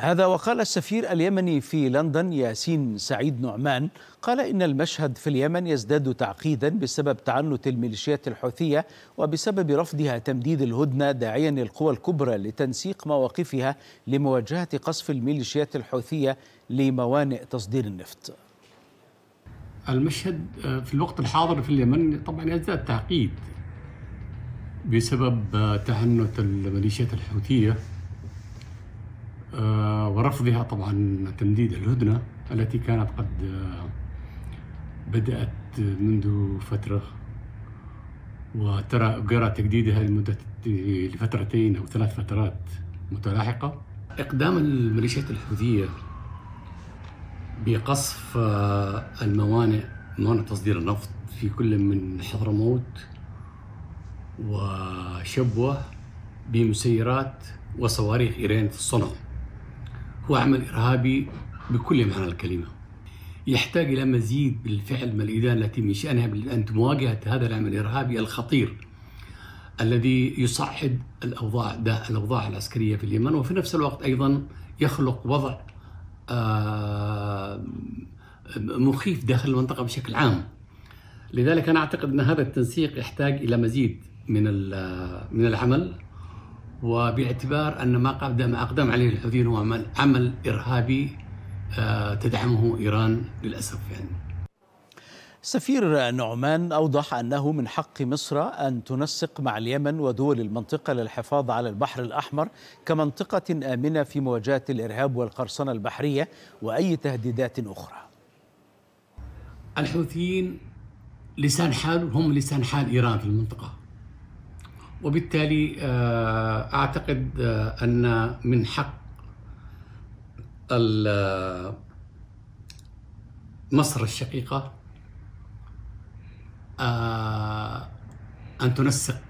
هذا وقال السفير اليمني في لندن ياسين سعيد نعمان قال إن المشهد في اليمن يزداد تعقيدا بسبب تعنت الميليشيات الحوثية وبسبب رفضها تمديد الهدنة داعيا القوى الكبرى لتنسيق مواقفها لمواجهة قصف الميليشيات الحوثية لموانئ تصدير النفط المشهد آه، في الوقت الحاضر في اليمن طبعا يزداد تعقيد بسبب آه، تعنت الميليشيات الحوثية آه، ورفضها طبعا تمديد الهدنة التي كانت قد آه، بدأت منذ فترة وترى جرى تجديدها لمدة لفترتين أو ثلاث فترات متلاحقة إقدام الميليشيات الحوثية بقصف آه، الموانئ موانئ تصدير النفط في كل من حضرموت وشبوة بمسيرات وصواريخ إيران في الصنع وعمل إرهابي بكل معنى الكلمة يحتاج إلى مزيد بالفعل من الإدانة التي من شأنها أن مواجهة هذا العمل الإرهابي الخطير الذي يصعد الأوضاع ده الأوضاع العسكرية في اليمن وفي نفس الوقت أيضا يخلق وضع آه، مخيف داخل المنطقة بشكل عام لذلك أنا أعتقد أن هذا التنسيق يحتاج إلى مزيد من آه، من العمل وباعتبار أن ما قدم أقدم عليه الحوثيين هو عمل, عمل إرهابي آه، تدعمه إيران للأسف يعني سفير نعمان أوضح أنه من حق مصر أن تنسق مع اليمن ودول المنطقة للحفاظ على البحر الأحمر كمنطقة آمنة في مواجهة الإرهاب والقرصنة البحرية وأي تهديدات أخرى الحوثيين لسان حال هم لسان حال إيران في المنطقة وبالتالي آه، اعتقد آه، ان من حق آه، مصر الشقيقه ان تنسق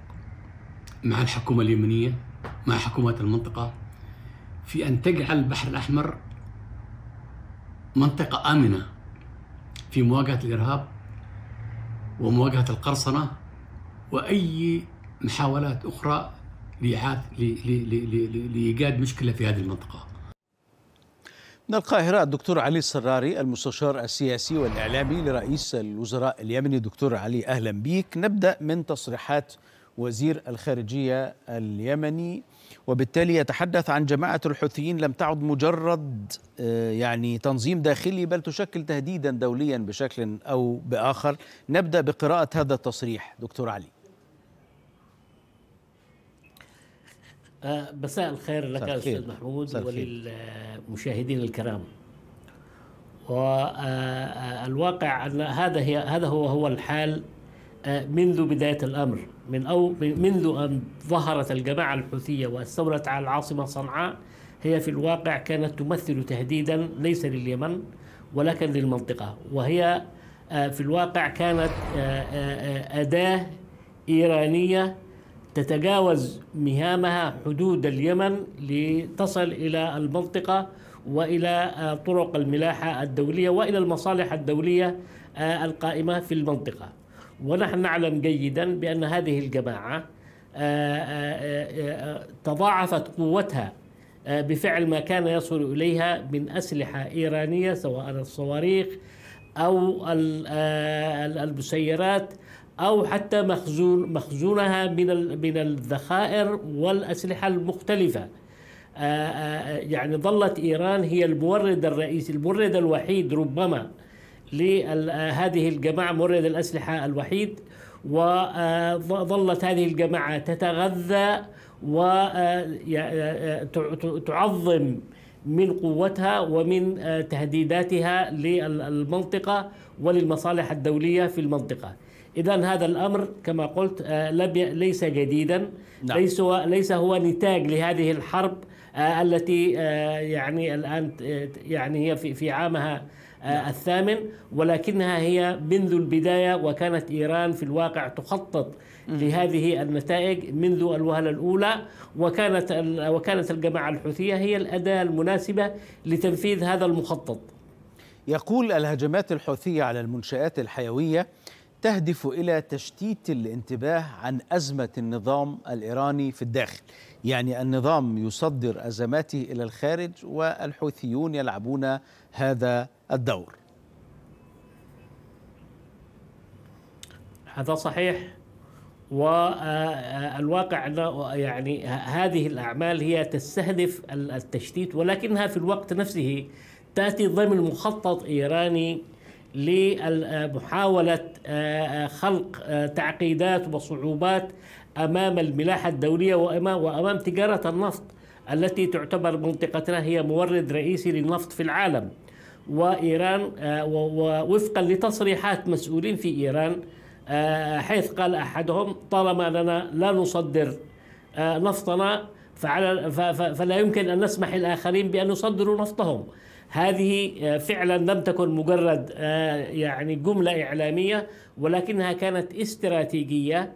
مع الحكومه اليمنيه مع حكومات المنطقه في ان تجعل البحر الاحمر منطقه امنه في مواجهه الارهاب ومواجهه القرصنه واي محاولات أخرى لإيجاد لإيجاد مشكلة في هذه المنطقة من القاهرة الدكتور علي السراري المستشار السياسي والإعلامي لرئيس الوزراء اليمني دكتور علي أهلا بك نبدأ من تصريحات وزير الخارجية اليمني وبالتالي يتحدث عن جماعة الحوثيين لم تعد مجرد آه، يعني تنظيم داخلي بل تشكل تهديدا دوليا بشكل أو بآخر نبدأ بقراءة هذا التصريح دكتور علي آه، مساء الخير لك استاذ محمود وللمشاهدين آه، الكرام والواقع آه، ان هذا هي هذا هو هو الحال منذ بدايه الامر من او منذ ان ظهرت الجماعه الحوثيه واستولت على العاصمه صنعاء هي في الواقع كانت تمثل تهديدا ليس لليمن ولكن للمنطقه وهي في الواقع كانت اداه ايرانيه تتجاوز مهامها حدود اليمن لتصل الى المنطقه والى آه، طرق الملاحه الدوليه والى المصالح الدوليه آه، القائمه في المنطقه. ونحن نعلم جيدا بان هذه الجماعه آه، تضاعفت قوتها بفعل ما كان يصل اليها من اسلحه ايرانيه سواء الصواريخ او المسيرات أو حتى مخزون مخزونها من من الذخائر والأسلحة المختلفة آه، آه، يعني ظلت إيران هي المورد الرئيسي المورد الوحيد ربما لهذه آه، الجماعة مورد الأسلحة الوحيد وظلت هذه الجماعة تتغذى وتعظم من قوتها ومن آه، تهديداتها للمنطقة وللمصالح الدولية في المنطقة إذا هذا الأمر كما قلت آه، ليس جديدا نعم. ليس ليس هو نتاج لهذه الحرب آه، التي يعني الآن يعني هي في عامها نعم. الثامن ولكنها هي منذ البداية وكانت إيران في الواقع تخطط لهذه النتائج منذ الوهلة الأولى وكانت وكانت الجماعة الحوثية هي الأداة المناسبة لتنفيذ هذا المخطط يقول الهجمات الحوثية على المنشآت الحيوية تهدف إلى تشتيت الانتباه عن أزمة النظام الإيراني في الداخل يعني النظام يصدر أزماته إلى الخارج والحوثيون يلعبون هذا الدور هذا صحيح والواقع يعني هذه الأعمال هي تستهدف التشتيت ولكنها في الوقت نفسه تأتي ضمن مخطط إيراني لمحاولة آه، خلق آه، تعقيدات وصعوبات أمام الملاحة الدولية وأمام تجارة النفط التي تعتبر منطقتنا هي مورد رئيسي للنفط في العالم وإيران آه، ووفقا لتصريحات مسؤولين في إيران آه، حيث قال أحدهم طالما أننا لا نصدر آه، نفطنا فعلى فلا يمكن أن نسمح للآخرين بأن يصدروا نفطهم هذه آه، فعلا لم تكن مجرد يعني جملة إعلامية ولكنها كانت استراتيجية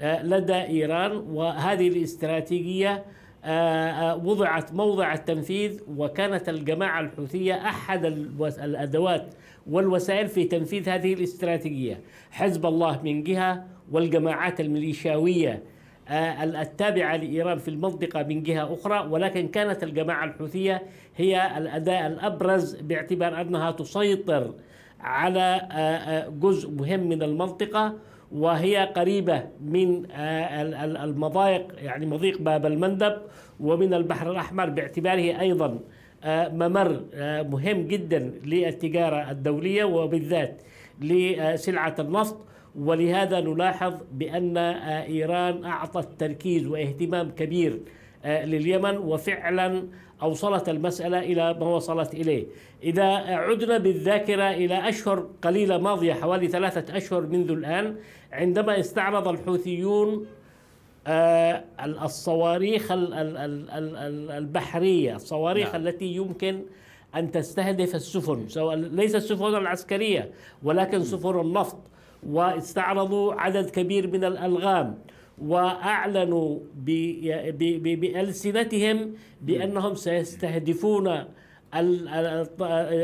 لدى إيران وهذه الاستراتيجية آه، آه، وضعت موضع التنفيذ وكانت الجماعة الحوثية أحد الأدوات والوسائل في تنفيذ هذه الاستراتيجية حزب الله من جهة والجماعات الميليشياوية آه، التابعة لإيران في المنطقة من جهة أخرى ولكن كانت الجماعة الحوثية هي الأداء الأبرز باعتبار أنها تسيطر على جزء مهم من المنطقة وهي قريبة من آه، المضايق يعني مضيق باب المندب ومن البحر الأحمر باعتباره أيضا آه، ممر آه، مهم جدا للتجارة الدولية وبالذات لسلعة النفط ولهذا نلاحظ بأن إيران أعطت تركيز واهتمام كبير لليمن وفعلا أوصلت المسألة إلى ما وصلت إليه إذا عدنا بالذاكرة إلى أشهر قليلة ماضية حوالي ثلاثة أشهر منذ الآن عندما استعرض الحوثيون آه، الصواريخ البحرية الصواريخ نعم. التي يمكن أن تستهدف السفن سواء ليس السفن العسكرية ولكن نعم. سفن النفط واستعرضوا عدد كبير من الألغام واعلنوا بالسنتهم بانهم سيستهدفون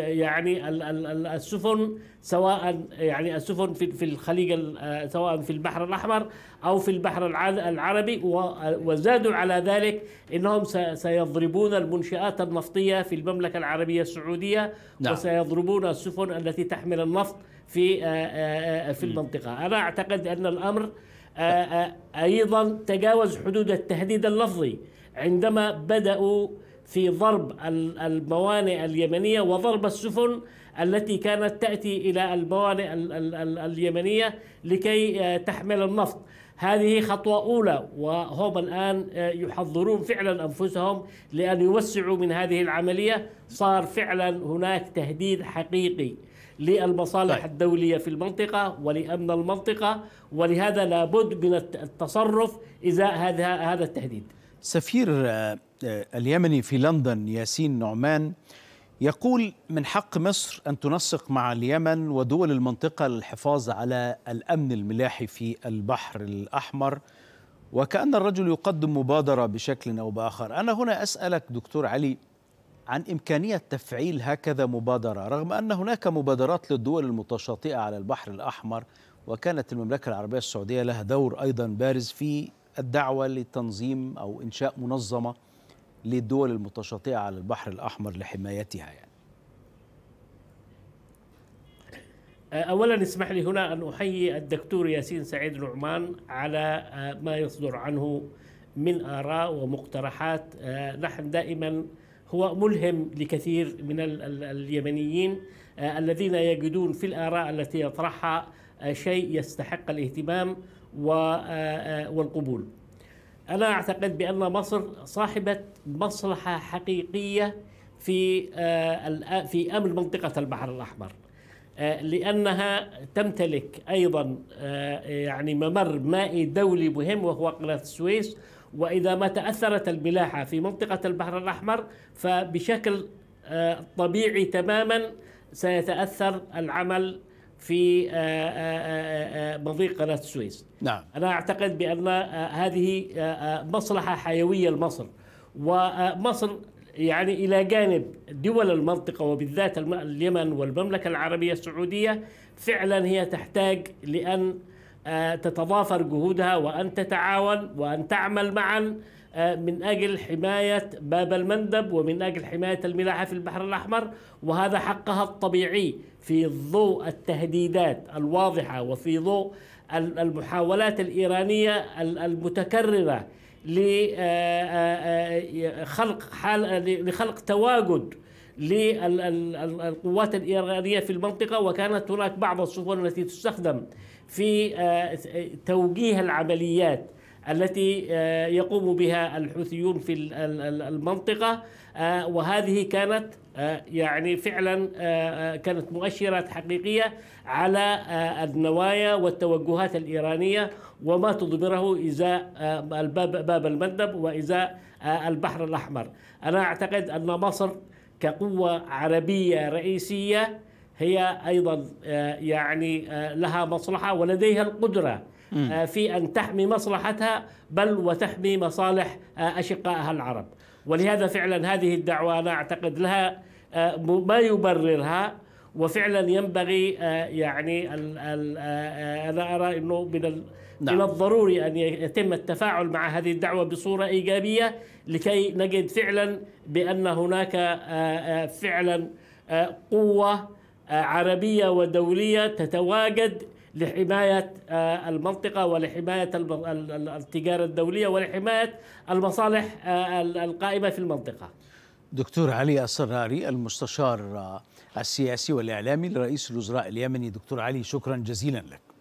يعني السفن سواء يعني السفن في الخليج سواء في البحر الاحمر او في البحر العربي وزادوا على ذلك انهم سيضربون المنشات النفطيه في المملكه العربيه السعوديه نعم. وسيضربون السفن التي تحمل النفط في في المنطقه انا اعتقد ان الامر أيضا تجاوز حدود التهديد اللفظي عندما بدأوا في ضرب الموانئ اليمنية وضرب السفن التي كانت تأتي إلى الموانئ اليمنية لكي تحمل النفط هذه خطوة أولى وهم الآن يحضرون فعلا أنفسهم لأن يوسعوا من هذه العملية صار فعلا هناك تهديد حقيقي للمصالح طيب. الدولية في المنطقة ولأمن المنطقة ولهذا لابد من التصرف إزاء هذا هذا التهديد سفير آه، آه، اليمني في لندن ياسين نعمان يقول من حق مصر أن تنسق مع اليمن ودول المنطقة للحفاظ على الأمن الملاحي في البحر الأحمر وكأن الرجل يقدم مبادرة بشكل أو بآخر أنا هنا أسألك دكتور علي عن إمكانية تفعيل هكذا مبادرة رغم أن هناك مبادرات للدول المتشاطئة على البحر الأحمر وكانت المملكة العربية السعودية لها دور أيضا بارز في الدعوة لتنظيم أو إنشاء منظمة للدول المتشاطئة على البحر الأحمر لحمايتها يعني أه، اولا اسمح لي هنا ان احيي الدكتور ياسين سعيد نعمان على أه، ما يصدر عنه من اراء ومقترحات أه، نحن دائما هو ملهم لكثير من اليمنيين آه، الذين يجدون في الآراء التي يطرحها آه، شيء يستحق الاهتمام آه، والقبول أنا أعتقد بأن مصر صاحبة مصلحة حقيقية في في أمن منطقة البحر الأحمر لأنها تمتلك أيضا يعني ممر مائي دولي مهم وهو قناة السويس وإذا ما تأثرت الملاحة في منطقة البحر الأحمر فبشكل آه، طبيعي تماما سيتأثر العمل في آه، آه، مضيق قناة السويس نعم. أنا أعتقد بأن هذه مصلحة حيوية لمصر ومصر يعني إلى جانب دول المنطقة وبالذات اليمن والمملكة العربية السعودية فعلا هي تحتاج لأن آه، تتضافر جهودها وأن تتعاون وأن تعمل معا آه، من أجل حماية باب المندب ومن أجل حماية الملاحة في البحر الأحمر وهذا حقها الطبيعي في ضوء التهديدات الواضحة وفي ضوء المحاولات الإيرانية المتكررة لخلق آه، حال لخلق تواجد للقوات الإيرانية في المنطقة وكانت هناك بعض السفن التي تستخدم في آه، توجيه العمليات التي آه، يقوم بها الحوثيون في المنطقة آه، وهذه كانت يعني فعلا كانت مؤشرات حقيقية على النوايا والتوجهات الإيرانية وما تضمره إزاء باب المندب وإزاء البحر الأحمر أنا أعتقد أن مصر كقوة عربية رئيسية هي ايضا آه، يعني آه، لها مصلحه ولديها القدره آه، في ان تحمي مصلحتها بل وتحمي مصالح اشقائها العرب ولهذا فعلا هذه الدعوه انا اعتقد لها ما يبررها وفعلا ينبغي يعني الـ الـ انا ارى انه من نعم. من الضروري ان يتم التفاعل مع هذه الدعوه بصوره ايجابيه لكي نجد فعلا بان هناك فعلا قوه عربية ودولية تتواجد لحماية آه، المنطقة ولحماية التجارة الدولية ولحماية المصالح آه، القائمة في المنطقة دكتور علي السراري المستشار آه، السياسي والإعلامي لرئيس الوزراء اليمني دكتور علي شكرا جزيلا لك